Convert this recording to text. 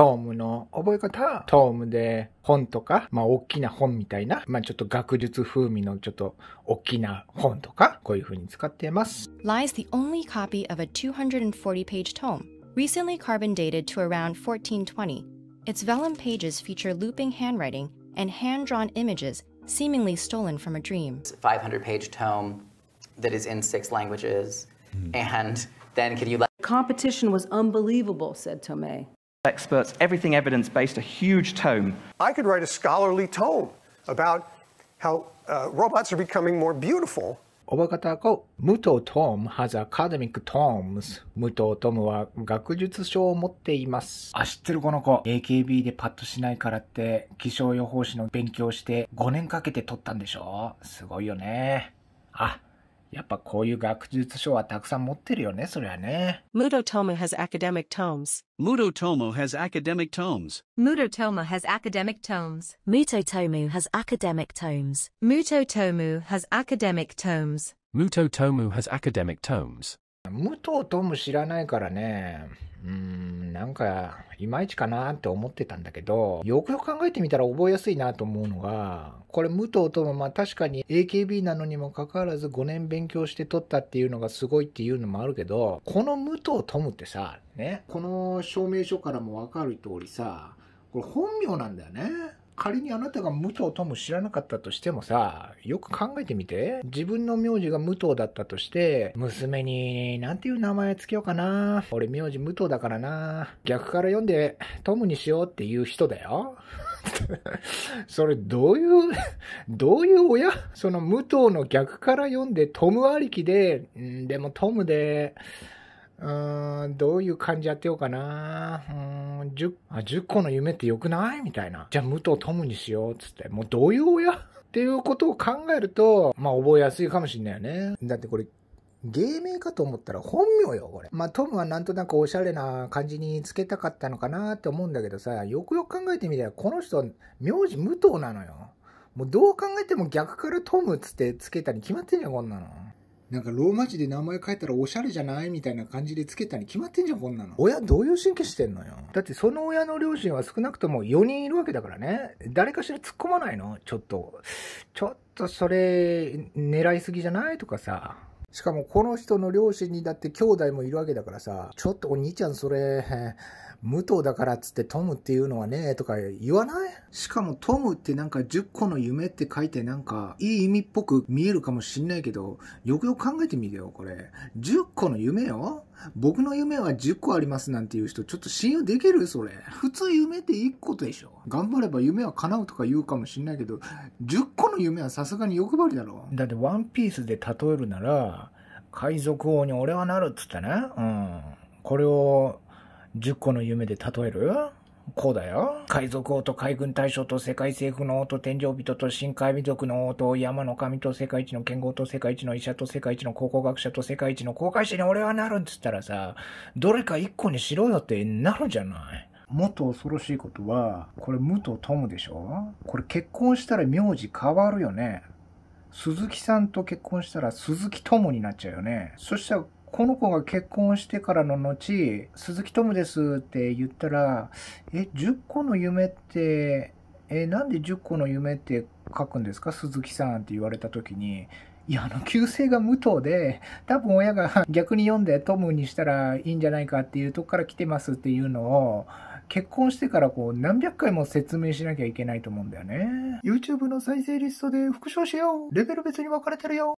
トームの覚え方、トームで本とか、まあ大きな本みたいな、まあちょっと学術風味のちょっと大きな本とか、こういうふうに使っています。Lies the only copy of a 240-page tome, recently carbon dated to around 1420. Its vellum pages feature looping handwriting and hand-drawn images seemingly stolen from a dream. 500-page tome that is in six languages, and then can you let competition was unbelievable, said Tomei. experts, everything evidence-based, a huge tome. I could write a scholarly tome about how uh, robots are becoming more beautiful. おばかたこ、武藤トーム has academic tomes. 武藤トムは学術書を持っています。あ、知ってるこの子。AKB でパッとしないからって、気象予報士の勉強して5年かけて取ったんでしょすごいよね。あ、やっぱこういう学術書はたくさん持ってるよね、そりゃね。Mudotomo has academic tomes. Mudotomo has academic tomes. Mudotomo has academic tomes. Mutotomo has academic tomes. Mutotomo has academic tomes. Mutotomo has academic tomes. 武藤とも知らないからね、うーん、なんか、いまいちかなって思ってたんだけど、よくよく考えてみたら覚えやすいなと思うのが、これ武藤ともまあ確かに AKB なのにもかかわらず5年勉強して撮ったっていうのがすごいっていうのもあるけど、この武藤とムってさ、ね、この証明書からもわかる通りさ、これ本名なんだよね。仮にあなたが武藤とも知らなかったとしてもさ、よく考えてみて。自分の名字が武藤だったとして、娘に、なんていう名前つけようかな。俺名字武藤だからな。逆から読んで、トムにしようっていう人だよ。それ、どういう、どういう親その武藤の逆から読んでトムありきで、んでもトムで、うんどういう感じやってようかなうん 10, あ10個の夢ってよくないみたいなじゃあ武藤トムにしようっつってもうどういう親っていうことを考えるとまあ覚えやすいかもしんないよねだってこれ芸名かと思ったら本名よ、これ。まあ、トムはなんとなくおしゃれな感じにつけたかったのかなって思うんだけどさ、よくよく考えてみたら、この人、名字武藤なのよ。もうどう考えても逆からトムっつってつけたに決まってんじゃん、こんなの。なんかローマ字で名前書いたらおしゃれじゃないみたいな感じでつけたに決まってんじゃんこんなの親どういう神経してんのよだってその親の両親は少なくとも4人いるわけだからね誰かしら突っ込まないのちょっとちょっとそれ狙いすぎじゃないとかさしかもこの人の両親にだって兄弟もいるわけだからさ、ちょっとお兄ちゃんそれ、武藤だからっつってトムっていうのはね、とか言わないしかもトムってなんか10個の夢って書いてなんかいい意味っぽく見えるかもしんないけど、よくよく考えてみてよ、これ。10個の夢よ僕の夢は10個ありますなんていう人、ちょっと信用できるそれ。普通夢って1個でしょ。頑張れば夢は叶うとか言うかもしんないけど、10個の夢はさすがに欲張りだろ。だってワンピースで例えるなら、海賊王に俺はなるっつってね。うん。これを10個の夢で例えるこうだよ。海賊王と海軍大将と世界政府の王と天井人と深海民族の王と山の神と世界一の剣豪と世界一の医者と世界一の考古学者と世界一の航海士に俺はなるんつったらさ、どれか一個にしろよってなるじゃない。もっと恐ろしいことは、これ武藤友でしょこれ結婚したら名字変わるよね。鈴木さんと結婚したら鈴木友になっちゃうよね。そしたらこの子が結婚してからの後、鈴木トムですって言ったら、え、10個の夢って、え、なんで10個の夢って書くんですか鈴木さんって言われた時に、いや、あの、旧姓が武藤で、多分親が逆に読んでトムにしたらいいんじゃないかっていうとこから来てますっていうのを、結婚してからこう何百回も説明しなきゃいけないと思うんだよね。YouTube の再生リストで復唱しようレベル別に分かれてるよ